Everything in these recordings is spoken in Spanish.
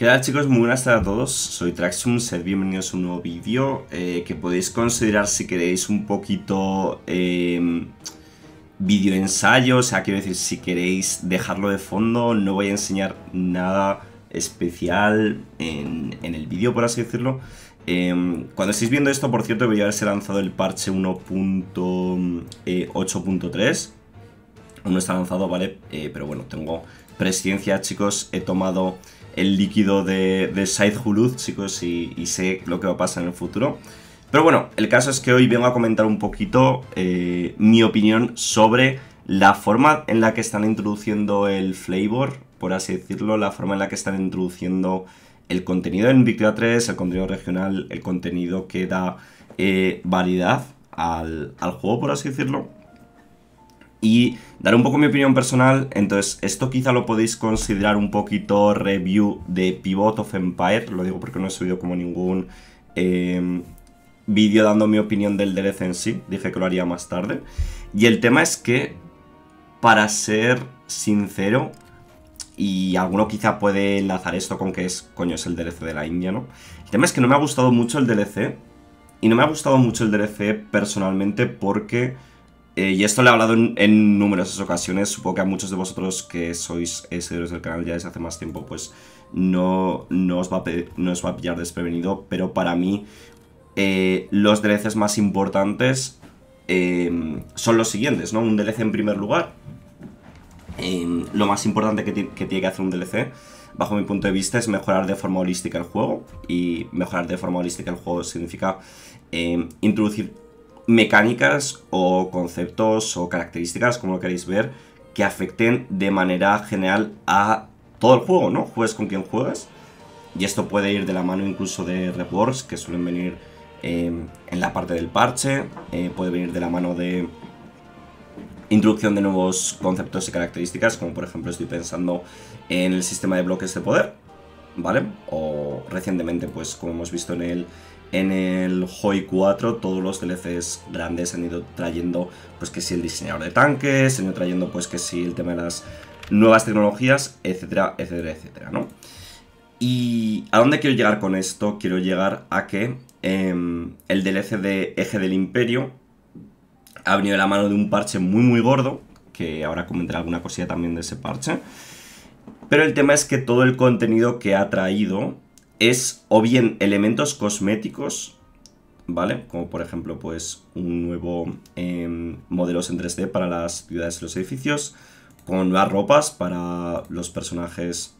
¿Qué tal chicos? Muy buenas tardes a todos, soy Traxum, bienvenidos a un nuevo vídeo eh, que podéis considerar si queréis un poquito em, vídeo ensayo, o sea, quiero decir, si queréis dejarlo de fondo, no voy a enseñar nada especial en, el vídeo, por así decirlo. Em, cuando estéis viendo esto, por cierto, voy a haberse lanzado el parche 1.8.3. Eh, no está lanzado, ¿vale? Eh, pero bueno, tengo presidencia, chicos, he tomado el líquido de, de chicos, y, sé lo que va a pasar en el futuro. Pero bueno, el caso es que hoy vengo a comentar un poquito eh, mi opinión sobre la forma en la que están introduciendo el flavor, por así decirlo, la forma en la que están introduciendo el contenido en Victoria 3, el contenido regional, el contenido que da eh, validad al juego, por así decirlo y daré un poco mi opinión personal, entonces esto quizá lo podéis considerar un poquito review de Pivot of Empire, lo digo porque no he subido como ningún em, vídeo dando mi opinión del DLC en sí, dije que lo haría más tarde. Y el tema es que, para ser sincero, y alguno quizá puede enlazar esto con que es, coño, es el DLC de la India, ¿no? El tema es que no me ha gustado mucho el DLC, y no me ha gustado mucho el DLC personalmente porque eh, y esto lo he hablado en, numerosas ocasiones, supongo que a muchos de vosotros que sois eh, seguidores del canal ya desde hace más tiempo, pues no, os, va a va a pillar desprevenido, pero para mí eh, los DLCs más importantes em, son los siguientes, ¿no? Un DLC en primer lugar, em, lo más importante que, tiene que hacer un DLC bajo mi punto de vista, es mejorar de forma holística el juego. Y mejorar de forma holística el juego significa em, introducir mecánicas o conceptos o características, como lo queréis ver, que afecten de manera general a todo el juego, ¿no? Juegues con quien juegas. Y esto puede ir de la mano incluso de rewards que suelen venir em, en la parte del parche, eh, puede venir de la mano de introducción de nuevos conceptos y características, como por ejemplo estoy pensando en el sistema de bloques de poder, ¿vale? O recientemente, pues como hemos visto en el, en el Hoi 4, todos los DLCs grandes han ido trayendo, pues que si el diseñador de tanques, han ido trayendo, pues que si el tema de las nuevas tecnologías, etcétera, etcétera, etcétera, ¿no? ¿Y a dónde quiero llegar con esto? Quiero llegar a que em, el DLC de Eje del Imperio ha venido de la mano de un parche muy muy gordo, que ahora comentaré alguna cosilla también de ese parche, pero el tema es que todo el contenido que ha traído es o bien elementos cosméticos, ¿vale? Como por ejemplo, pues un nuevo em, modelos en 3D para las ciudades y los edificios, con nuevas ropas para los personajes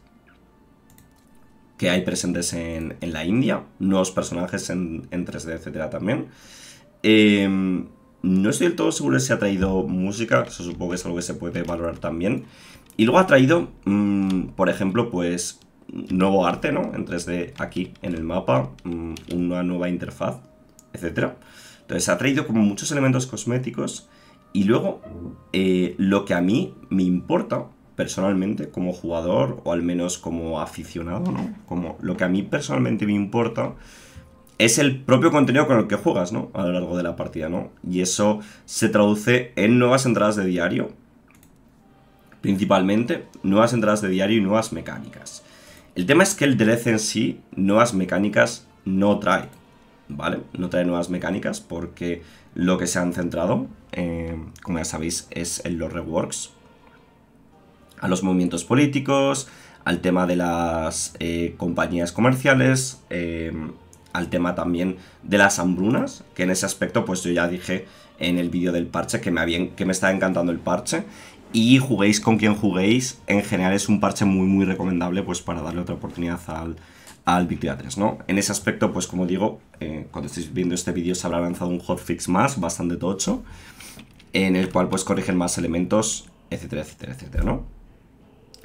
que hay presentes en, la India, nuevos personajes en, 3D, etcétera, también. Em, no estoy del todo seguro si ha traído música, eso supongo que es algo que se puede valorar también. Y luego ha traído, mm, por ejemplo, pues nuevo arte, ¿no? En 3D aquí en el mapa, mm, una nueva interfaz, etc. Entonces ha traído como muchos elementos cosméticos y luego eh, lo que a mí me importa personalmente como jugador o al menos como aficionado, ¿no? Como lo que a mí personalmente me importa es el propio contenido con el que juegas, ¿no? A lo largo de la partida, ¿no? Y eso se traduce en nuevas entradas de diario, principalmente nuevas entradas de diario y nuevas mecánicas. El tema es que el DLC en sí, nuevas mecánicas no trae, ¿vale? No trae nuevas mecánicas porque lo que se han centrado, eh, como ya sabéis, es en los reworks, a los movimientos políticos, al tema de las eh, compañías comerciales, eh, al tema también de las hambrunas, que en ese aspecto pues yo ya dije en el vídeo del parche que me, había, que me estaba encantando el parche y juguéis con quien juguéis, en general es un parche muy muy recomendable pues para darle otra oportunidad al, al 3, ¿no? En ese aspecto, pues como digo, eh, cuando estéis viendo este vídeo se habrá lanzado un hotfix más, bastante tocho, en el cual pues corrigen más elementos, etcétera, etcétera, etcétera, ¿no?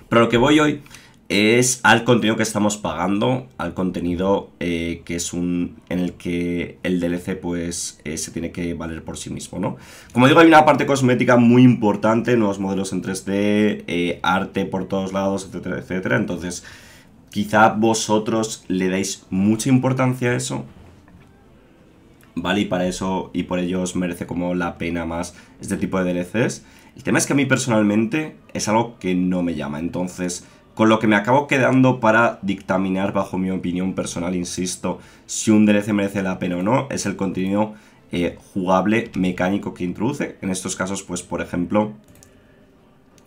Pero lo que voy hoy es al contenido que estamos pagando, al contenido eh, que es un en el que el DLC pues eh, se tiene que valer por sí mismo, ¿no? Como digo, hay una parte cosmética muy importante, nuevos modelos en 3D, eh, arte por todos lados, etcétera, etcétera. Entonces, quizá vosotros le dais mucha importancia a eso. ¿Vale? Y para eso y por ello os merece como la pena más este tipo de DLCs. El tema es que a mí personalmente es algo que no me llama, entonces con lo que me acabo quedando para dictaminar bajo mi opinión personal, insisto, si un DLC merece la pena o no, es el contenido eh, jugable mecánico que introduce. En estos casos, pues por ejemplo,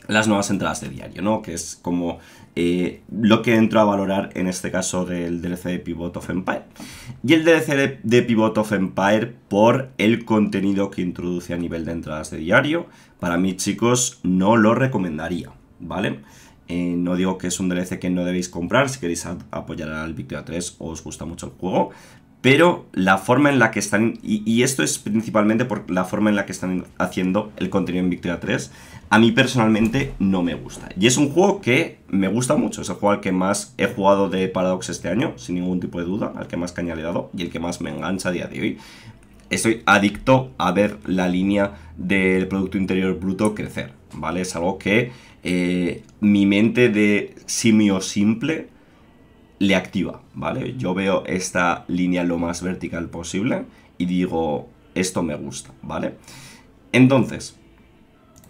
las nuevas entradas de diario, ¿no? Que es como eh, lo que entro a valorar en este caso del DLC de Pivot of Empire. Y el DLC de, Pivot of Empire por el contenido que introduce a nivel de entradas de diario, para mí chicos no lo recomendaría, ¿vale? vale eh, no digo que es un DLC que no debéis comprar si queréis apoyar al Victoria 3 o os gusta mucho el juego, pero la forma en la que están, y, esto es principalmente por la forma en la que están haciendo el contenido en Victoria 3, a mí personalmente no me gusta. Y es un juego que me gusta mucho, es el juego al que más he jugado de Paradox este año, sin ningún tipo de duda, al que más caña y el que más me engancha a día de hoy. Estoy adicto a ver la línea del Producto Interior Bruto crecer, ¿vale? Es algo que eh, mi mente de simio simple le activa, ¿vale? Yo veo esta línea lo más vertical posible y digo, esto me gusta, ¿vale? Entonces,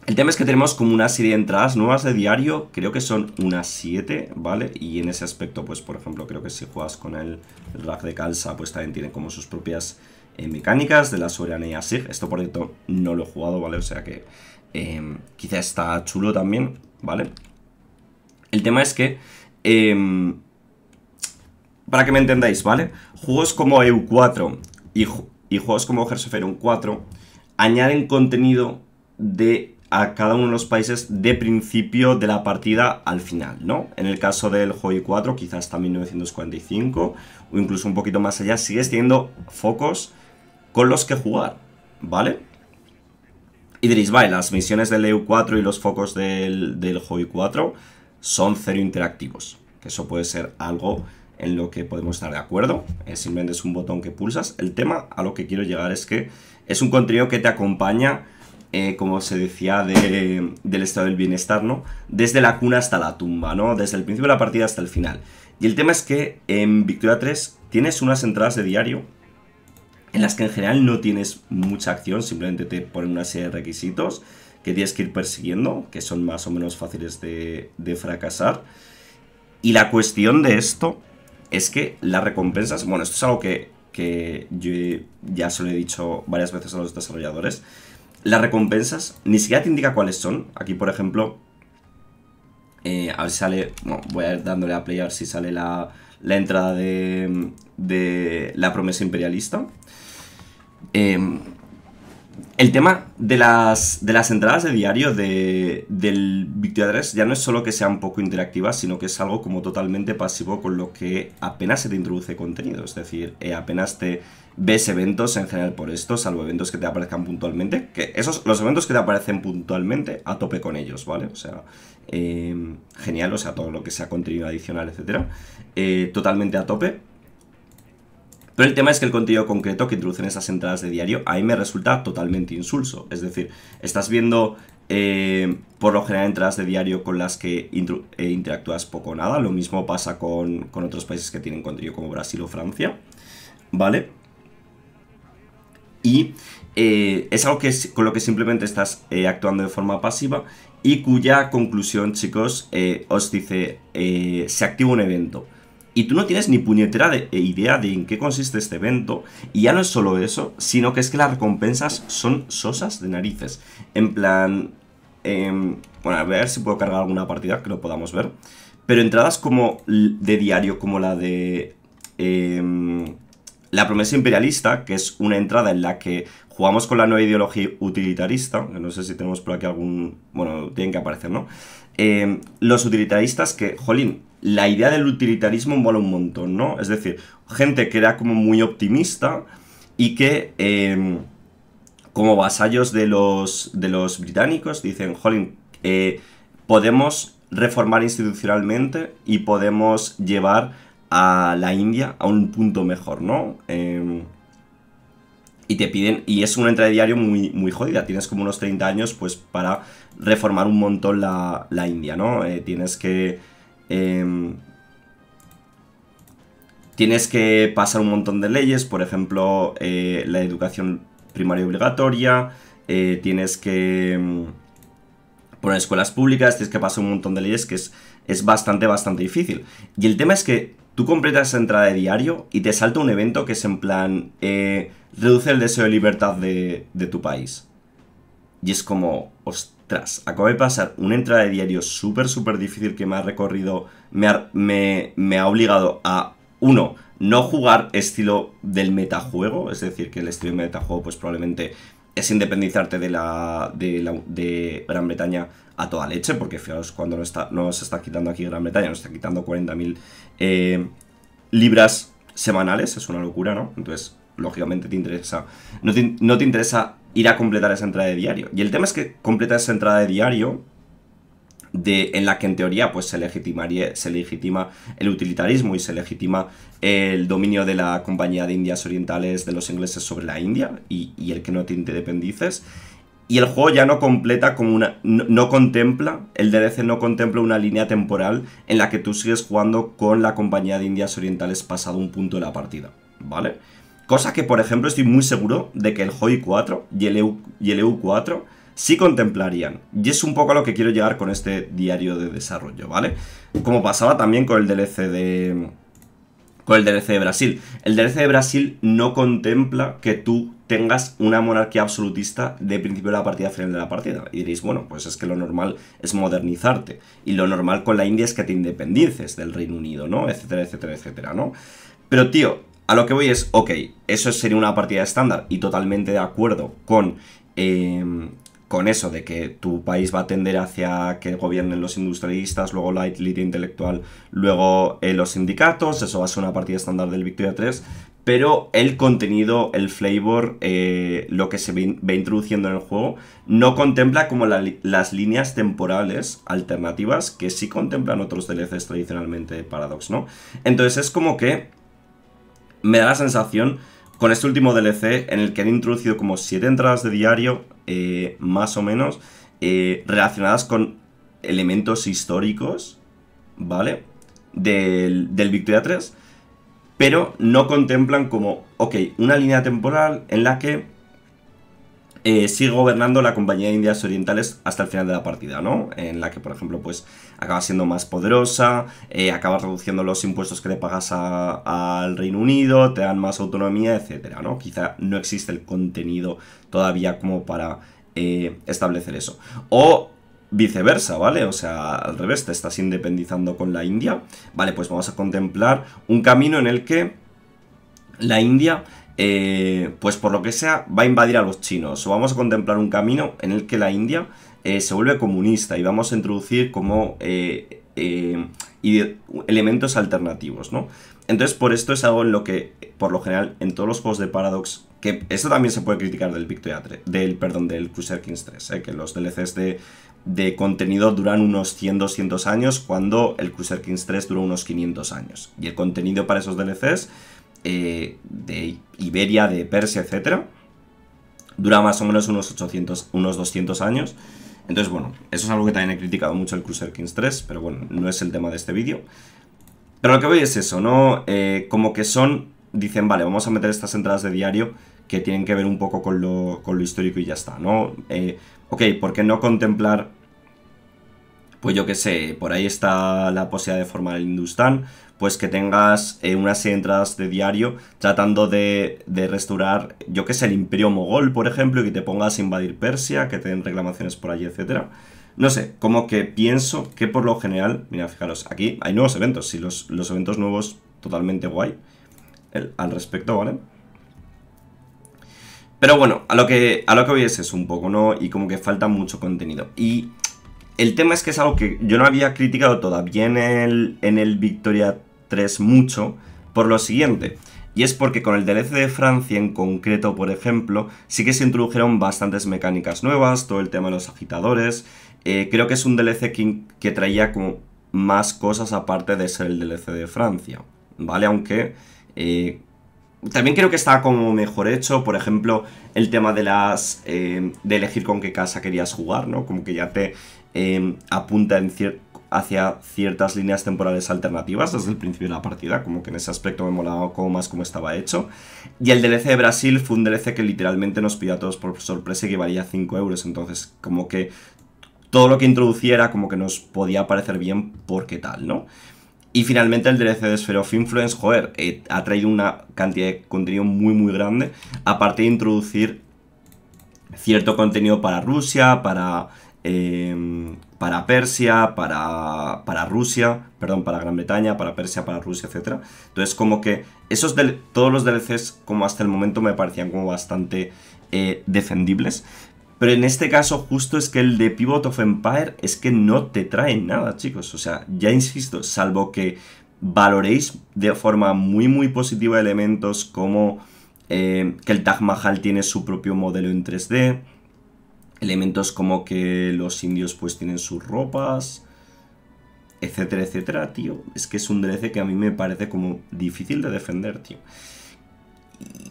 el tema es que tenemos como una serie de entradas nuevas de diario, creo que son unas 7, ¿vale? Y en ese aspecto, pues por ejemplo, creo que si juegas con el, rack de calza, pues también tienen como sus propias eh, mecánicas de la soberanía SIG. Esto por cierto no lo he jugado, ¿vale? O sea que Em, quizá está chulo también, ¿vale? El tema es que... Em, para que me entendáis, ¿vale? Juegos como EU4 y, juegos como Hearthstone 4 añaden contenido de a cada uno de los países de principio de la partida al final, ¿no? En el caso del Joy 4, quizás hasta 1945 o incluso un poquito más allá, sigues teniendo focos con los que jugar, ¿vale? Y vale, las misiones del EU4 y los focos del, del 4 son cero interactivos. Que eso puede ser algo en lo que podemos estar de acuerdo. Eh, simplemente es un botón que pulsas. El tema a lo que quiero llegar es que es un contenido que te acompaña, eh, como se decía, del estado del bienestar, ¿no? Desde la cuna hasta la tumba, ¿no? Desde el principio de la partida hasta el final. Y el tema es que en Victoria 3 tienes unas entradas de diario en las que en general no tienes mucha acción, simplemente te ponen una serie de requisitos que tienes que ir persiguiendo, que son más o menos fáciles de, fracasar. Y la cuestión de esto es que las recompensas, bueno, esto es algo que, que yo ya se lo he dicho varias veces a los desarrolladores, las recompensas ni siquiera te indica cuáles son. Aquí, por ejemplo, eh, a ver si sale, bueno, voy a ir dándole a play a ver si sale la, la entrada de, de la promesa imperialista. Em, el tema de las, de las entradas de diario de, del Victoria ya no es solo que sean poco interactivas, sino que es algo como totalmente pasivo con lo que apenas se te introduce contenido. Es decir, eh, apenas te ves eventos en general por esto, salvo eventos que te aparezcan puntualmente. Que esos, los eventos que te aparecen puntualmente, a tope con ellos, ¿vale? O sea, eh, genial, o sea, todo lo que sea contenido adicional, etcétera. Eh, totalmente a tope. Pero el tema es que el contenido concreto que introducen esas entradas de diario a mí me resulta totalmente insulso. Es decir, estás viendo eh, por lo general entradas de diario con las que eh, interactúas poco o nada. Lo mismo pasa con, otros países que tienen contenido como Brasil o Francia. ¿Vale? Y eh, es algo que con lo que simplemente estás actuando de forma pasiva y cuya conclusión, chicos, os dice, se activa un evento y tú no tienes ni puñetera eh, idea de en qué consiste este evento. Y ya no es solo eso, sino que es que las recompensas son sosas de narices. En plan... Em, bueno, a ver si puedo cargar alguna partida que lo podamos ver. Pero entradas como de diario, como la de... Em, la promesa imperialista, que es una entrada en la que jugamos con la nueva ideología utilitarista, no sé si tenemos por aquí algún... Bueno, tienen que aparecer, ¿no? Em, los utilitaristas que, jolín, la idea del utilitarismo mola un montón, ¿no? Es decir, gente que era como muy optimista y que em, como vasallos de los, de los británicos dicen, jolín, eh, podemos reformar institucionalmente y podemos llevar a la India a un punto mejor, ¿no? Em, y te piden, y es una entrada diario muy, muy jodida, tienes como unos 30 años pues para reformar un montón la, la India, ¿no? Eh, tienes que Em, tienes que pasar un montón de leyes, por ejemplo, eh, la educación primaria obligatoria, eh, tienes que em, poner escuelas públicas, tienes que pasar un montón de leyes que es, es bastante, bastante difícil. Y el tema es que tú completas esa entrada de diario y te salta un evento que es en plan, eh, reduce el deseo de libertad de, de tu país. Y es como, hostia tras, acabo de pasar una entrada de diario súper, súper difícil que me ha recorrido, me ha, me, ha obligado a, uno, no jugar estilo del metajuego, es decir, que el estilo del metajuego pues probablemente es independizarte de la, de, Gran Bretaña a toda leche, porque fijaos, cuando no está, nos está quitando aquí Gran Bretaña, nos está quitando 40.000 eh, libras semanales, es una locura, ¿no? Entonces, lógicamente te interesa, no no te interesa ir a completar esa entrada de diario. Y el tema es que completa esa entrada de diario de, en la que en teoría pues, se, legitimaría, se legitima el utilitarismo y se legitima el dominio de la Compañía de Indias Orientales de los ingleses sobre la India y, el que no te independices. Y el juego ya no completa como una. No, no, contempla, el DDC no contempla una línea temporal en la que tú sigues jugando con la Compañía de Indias Orientales pasado un punto de la partida, ¿vale? Cosa que, por ejemplo, estoy muy seguro de que el HOI 4 y el, EU, y 4 e sí contemplarían. Y es un poco a lo que quiero llegar con este diario de desarrollo, ¿vale? Como pasaba también con el DLC de... Con el DLC de Brasil. El DLC de Brasil no contempla que tú tengas una monarquía absolutista de principio de la partida a final de la partida. Y diréis, bueno, pues es que lo normal es modernizarte. Y lo normal con la India es que te independices del Reino Unido, ¿no? Etcétera, etcétera, etcétera, ¿no? Pero tío, a lo que voy es, ok, eso sería una partida estándar y totalmente de acuerdo con, em, con eso de que tu país va a tender hacia que gobiernen los industrialistas, luego la elite intelectual, luego eh, los sindicatos, eso va a ser una partida estándar del Victoria 3, pero el contenido, el flavor, eh, lo que se ve introduciendo en el juego, no contempla como las líneas temporales alternativas que sí contemplan otros DLCs tradicionalmente Paradox, ¿no? Entonces es como que me da la sensación con este último DLC en el que han introducido como 7 entradas de diario, eh, más o menos, eh, relacionadas con elementos históricos, ¿vale? Del, del Victoria 3, pero no contemplan como, ok, una línea temporal en la que eh, sigue gobernando la Compañía de Indias Orientales hasta el final de la partida, ¿no? En la que, por ejemplo, pues acaba siendo más poderosa, eh, acaba reduciendo los impuestos que le pagas al Reino Unido, te dan más autonomía, etcétera, ¿no? Quizá no existe el contenido todavía como para eh, establecer eso. O viceversa, ¿vale? O sea, al revés, te estás independizando con la India. Vale, pues vamos a contemplar un camino en el que la India eh, pues por lo que sea, va a invadir a los chinos. O vamos a contemplar un camino en el que la India eh, se vuelve comunista y vamos a introducir como eh, elementos alternativos, ¿no? Entonces, por esto es algo en lo que, por lo general, en todos los juegos de Paradox, que eso también se puede criticar del Victoria del, perdón, del Kings 3, que los DLCs de, de, contenido duran unos 100, 200 años, cuando el Cruiser Kings 3 duró unos 500 años. Y el contenido para esos DLCs eh, de Iberia, de Persia, etc. Dura más o menos unos 800, unos 200 años. Entonces, bueno, eso es algo que también he criticado mucho el Cruiser Kings 3, pero bueno, no es el tema de este vídeo. Pero lo que voy es eso, ¿no? Eh, como que son, dicen, vale, vamos a meter estas entradas de diario que tienen que ver un poco con lo, histórico y ya está, ¿no? Eh, ok, ¿por qué no contemplar pues yo que sé, por ahí está la posibilidad de formar el Hindustan, pues que tengas eh, unas entradas de diario tratando de, restaurar, yo que sé, el imperio mogol, por ejemplo, y que te pongas a invadir Persia, que te den reclamaciones por allí, etcétera. No sé, como que pienso que por lo general, mira, fijaros, aquí hay nuevos eventos, Y los, los eventos nuevos totalmente guay al respecto, ¿vale? Pero bueno, a lo que a lo que es un poco, ¿no? Y como que falta mucho contenido. Y el tema es que es algo que yo no había criticado todavía en el, en el Victoria 3 mucho, por lo siguiente. Y es porque con el DLC de Francia en concreto, por ejemplo, sí que se introdujeron bastantes mecánicas nuevas, todo el tema de los agitadores. Eh, creo que es un DLC que, que, traía como más cosas aparte de ser el DLC de Francia, ¿vale? Aunque eh, también creo que está como mejor hecho, por ejemplo, el tema de las eh, de elegir con qué casa querías jugar, ¿no? Como que ya te Em, apunta hacia ciertas líneas temporales alternativas desde el principio de la partida, como que en ese aspecto me molaba como más como estaba hecho. Y el DLC de Brasil fue un DLC que literalmente nos pidió a todos por sorpresa y que valía 5 euros, entonces como que todo lo que introduciera como que nos podía parecer bien porque tal, ¿no? Y finalmente el DLC de Sphere of Influence, joder, eh, ha traído una cantidad de contenido muy muy grande, aparte de introducir cierto contenido para Rusia, para Em, para Persia, para, para, Rusia, perdón, para Gran Bretaña, para Persia, para Rusia, etc. Entonces como que esos todos los DLCs como hasta el momento me parecían como bastante eh, defendibles. Pero en este caso justo es que el de Pivot of Empire es que no te trae nada, chicos. O sea, ya insisto, salvo que valoréis de forma muy muy positiva elementos como eh, que el Taj Mahal tiene su propio modelo en 3D, elementos como que los indios pues tienen sus ropas, etcétera, etcétera, tío. Es que es un DLC que a mí me parece como difícil de defender, tío.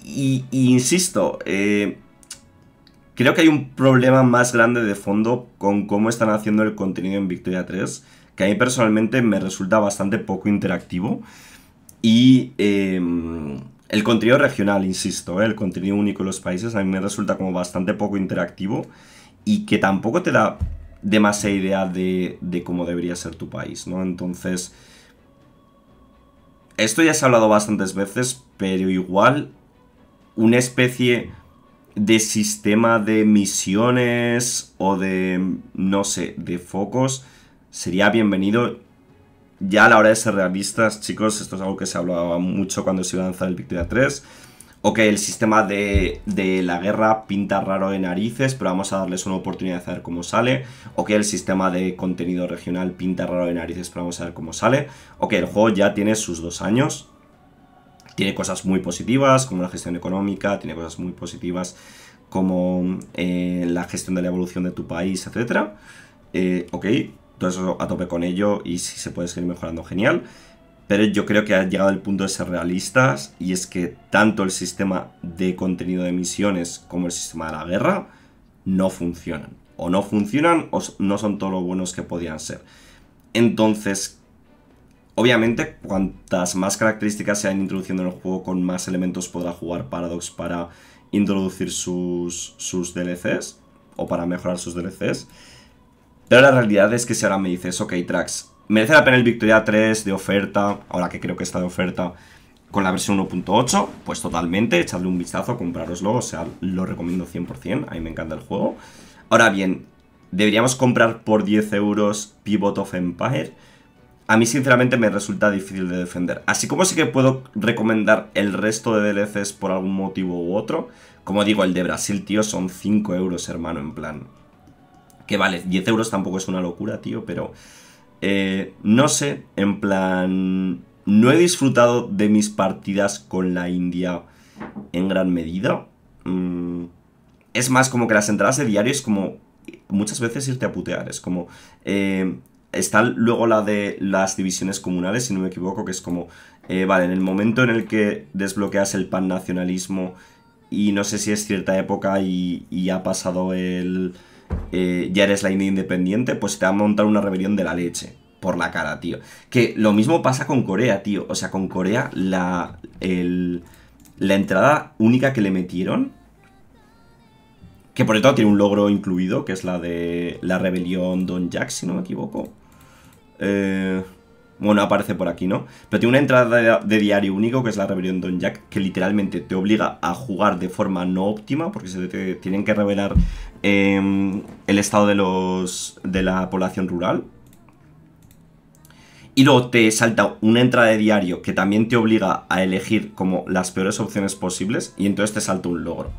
Y, insisto, eh, creo que hay un problema más grande de fondo con cómo están haciendo el contenido en Victoria 3, que a mí personalmente me resulta bastante poco interactivo y... Em, el contenido regional, insisto, ¿eh? el contenido único de los países a mí me resulta como bastante poco interactivo y que tampoco te da demasiada idea de, de cómo debería ser tu país, ¿no? Entonces, esto ya se ha hablado bastantes veces, pero igual una especie de sistema de misiones o de, no sé, de focos sería bienvenido ya a la hora de ser realistas, chicos, esto es algo que se hablaba mucho cuando se iba a lanzar el Victoria 3. Ok, el sistema de, la guerra pinta raro de narices, pero vamos a darles una oportunidad de ver cómo sale. Ok, el sistema de contenido regional pinta raro de narices, pero vamos a ver cómo sale. Ok, el juego ya tiene sus dos años. Tiene cosas muy positivas, como la gestión económica, tiene cosas muy positivas como eh, la gestión de la evolución de tu país, etc. Eh, ok, todo eso a tope con ello y si se puede seguir mejorando, genial. Pero yo creo que ha llegado el punto de ser realistas y es que tanto el sistema de contenido de misiones como el sistema de la guerra no funcionan. O no funcionan o no son todo lo buenos que podían ser. Entonces, obviamente, cuantas más características se hayan introduciendo en el juego, con más elementos podrá jugar Paradox para introducir sus DLCs o para mejorar sus DLCs. Pero la realidad es que si ahora me dices, ok, Trax, merece la pena el Victoria 3 de oferta, ahora que creo que está de oferta, con la versión 1.8, pues totalmente, echadle un vistazo, compraroslo, o sea, lo recomiendo 100%, a mí me encanta el juego. Ahora bien, ¿deberíamos comprar por 10 euros Pivot of Empire? A mí sinceramente me resulta difícil de defender. Así como sí que puedo recomendar el resto de DLCs por algún motivo u otro, como digo, el de Brasil, tío, son 5 euros, hermano, en plan que vale, 10 euros tampoco es una locura, tío, pero eh, no sé, en plan, no he disfrutado de mis partidas con la India en gran medida. Mm, es más como que las entradas de diario es como muchas veces irte a putear, es como... Eh, está luego la de las divisiones comunales, si no me equivoco, que es como, eh, vale, en el momento en el que desbloqueas el pan nacionalismo y no sé si es cierta época y, y ha pasado el, eh, ya eres la India independiente, pues te va a montar una rebelión de la leche por la cara, tío. Que lo mismo pasa con Corea, tío. O sea, con Corea la, la entrada única que le metieron, que por todo tiene un logro incluido, que es la de la rebelión Don Jack, si no me equivoco. Eh, bueno, aparece por aquí, ¿no? Pero tiene una entrada de, diario único, que es la rebelión Don Jack, que literalmente te obliga a jugar de forma no óptima, porque se te tienen que revelar em, el estado de, los, de la población rural. Y luego te salta una entrada de diario que también te obliga a elegir como las peores opciones posibles, y entonces te salta un logro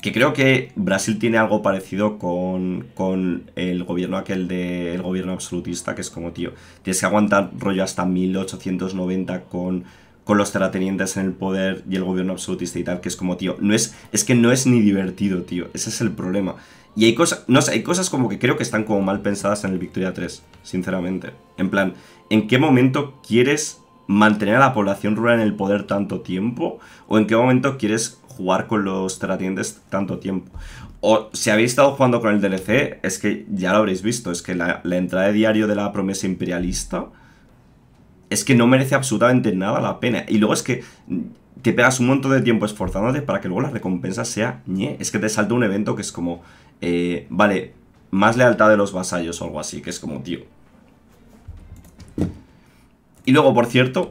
que creo que Brasil tiene algo parecido con, con el gobierno aquel del gobierno absolutista, que es como, tío, tienes que aguantar rollo hasta 1890 con, con los terratenientes en el poder y el gobierno absolutista y tal, que es como, tío, no es, es que no es ni divertido, tío, ese es el problema. Y hay cosas, no hay cosas como que creo que están como mal pensadas en el Victoria 3, sinceramente. En plan, ¿en qué momento quieres mantener a la población rural en el poder tanto tiempo? ¿O en qué momento quieres jugar con los teratientes tanto tiempo. O si habéis estado jugando con el DLC, es que ya lo habréis visto, es que la, entrada de diario de la promesa imperialista es que no merece absolutamente nada la pena. Y luego es que te pegas un montón de tiempo esforzándote para que luego la recompensa sea ñe. Es que te salta un evento que es como, eh, vale, más lealtad de los vasallos o algo así, que es como, tío. Y luego, por cierto,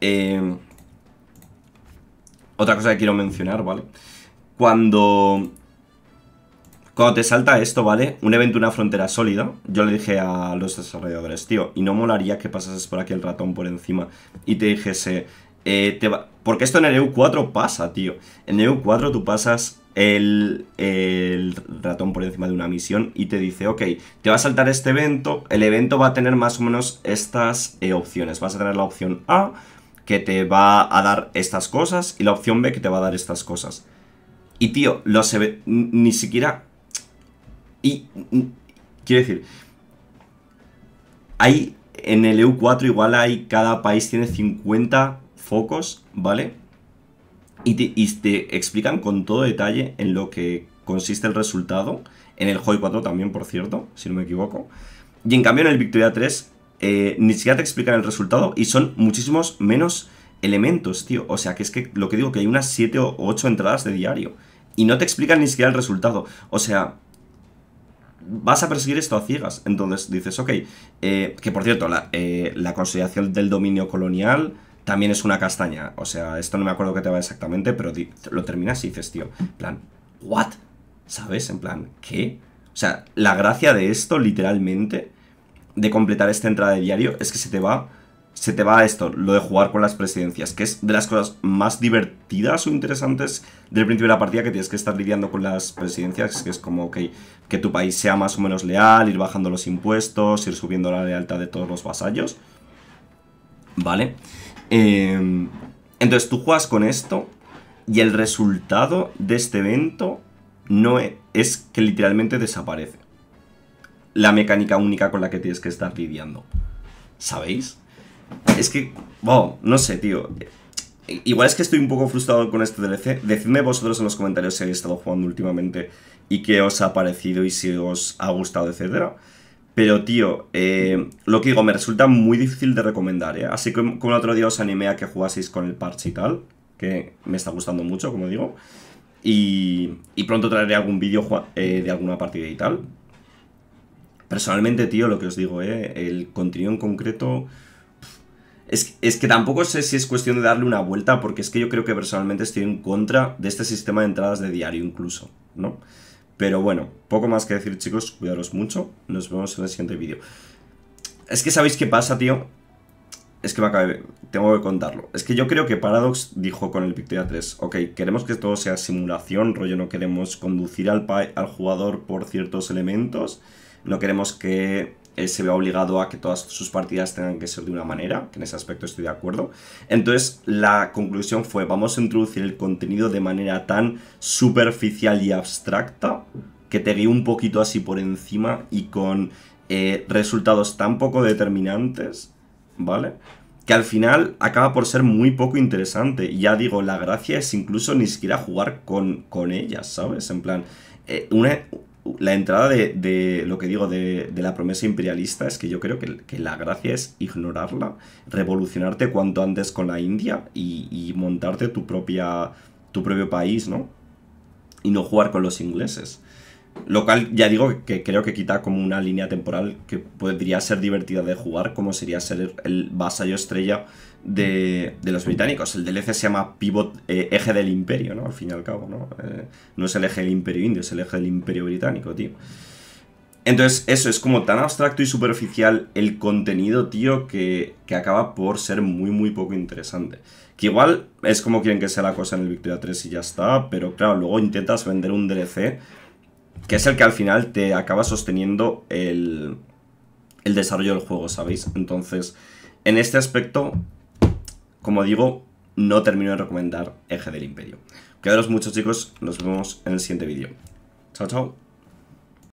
eh, otra cosa que quiero mencionar, ¿vale? Cuando... Cuando te salta esto, ¿vale? Un evento, una frontera sólida. Yo le dije a los desarrolladores, tío, y no molaría que pasases por aquí el ratón por encima y te dijese... Eh, te Porque esto en el EU4 pasa, tío. En el EU4 tú pasas el, el, ratón por encima de una misión y te dice, ok, te va a saltar este evento, el evento va a tener más o menos estas eh, opciones. Vas a tener la opción A, que te va a dar estas cosas y la opción B que te va a dar estas cosas. Y tío, ve ni siquiera... Y... Quiero decir... Hay... En el EU4 igual hay... Cada país tiene 50 focos, ¿vale? Y te, explican con todo detalle en lo que consiste el resultado. En el Joy 4 también, por cierto, si no me equivoco. Y en cambio en el Victoria 3 eh, ni siquiera te explican el resultado y son muchísimos menos elementos, tío. O sea, que es que lo que digo, que hay unas 7 o 8 entradas de diario y no te explican ni siquiera el resultado. O sea, vas a perseguir esto a ciegas. Entonces dices, ok, eh, que por cierto, eh, la, consolidación del dominio colonial también es una castaña. O sea, esto no me acuerdo qué te va exactamente, pero lo terminas y dices, tío, en plan, ¿what? ¿Sabes? En plan, ¿qué? O sea, la gracia de esto, literalmente, de completar esta entrada de diario es que se te va se te va esto, lo de jugar con las presidencias, que es de las cosas más divertidas o interesantes del principio de la partida que tienes que estar lidiando con las presidencias, que es como, ok, que tu país sea más o menos leal, ir bajando los impuestos, ir subiendo la lealtad de todos los vasallos. ¿Vale? Em, entonces tú juegas con esto y el resultado de este evento no e, es que literalmente desaparece la mecánica única con la que tienes que estar lidiando. ¿Sabéis? Es que, wow, no sé, tío. Igual es que estoy un poco frustrado con este DLC. Decidme vosotros en los comentarios si habéis estado jugando últimamente y qué os ha parecido y si os ha gustado, etcétera. Pero, tío, eh, lo que digo, me resulta muy difícil de recomendar, ¿eh? Así que como el otro día os animé a que jugaseis con el parche y tal, que me está gustando mucho, como digo. Y, pronto traeré algún vídeo eh, de alguna partida y tal. Personalmente, tío, lo que os digo, eh, el contenido en concreto... Es, que tampoco sé si es cuestión de darle una vuelta, porque es que yo creo que personalmente estoy en contra de este sistema de entradas de diario incluso, ¿no? Pero bueno, poco más que decir chicos, cuidaros mucho, nos vemos en el siguiente vídeo. Es que sabéis qué pasa, tío. Es que me acabé, tengo que contarlo. Es que yo creo que Paradox dijo con el Victoria 3, ok, queremos que todo sea simulación, rollo no queremos conducir al, al jugador por ciertos elementos no queremos que eh, se vea obligado a que todas sus partidas tengan que ser de una manera, que en ese aspecto estoy de acuerdo. Entonces la conclusión fue, vamos a introducir el contenido de manera tan superficial y abstracta que te guíe un poquito así por encima y con eh, resultados tan poco determinantes, ¿vale? Que al final acaba por ser muy poco interesante. Ya digo, la gracia es incluso ni siquiera jugar con, con ellas, ¿sabes? En plan, eh, una, la entrada de, lo que digo de, la promesa imperialista es que yo creo que, la gracia es ignorarla, revolucionarte cuanto antes con la India y, montarte tu propia tu propio país, ¿no? Y no jugar con los ingleses. Lo cual ya digo que creo que quita como una línea temporal que podría ser divertida de jugar, como sería ser el vasallo estrella de, de los británicos. El DLC se llama Pivot eh, Eje del Imperio, ¿no? Al fin y al cabo, ¿no? Eh, no es el eje del Imperio Indio, es el eje del Imperio Británico, tío. Entonces, eso es como tan abstracto y superficial el contenido, tío, que, que, acaba por ser muy, muy poco interesante. Que igual es como quieren que sea la cosa en el Victoria 3 y ya está, pero claro, luego intentas vender un DLC que es el que al final te acaba sosteniendo el, desarrollo del juego, ¿sabéis? Entonces, en este aspecto, como digo, no termino de recomendar Eje del Imperio. Quedaros muchos chicos, nos vemos en el siguiente vídeo. Chao, chao.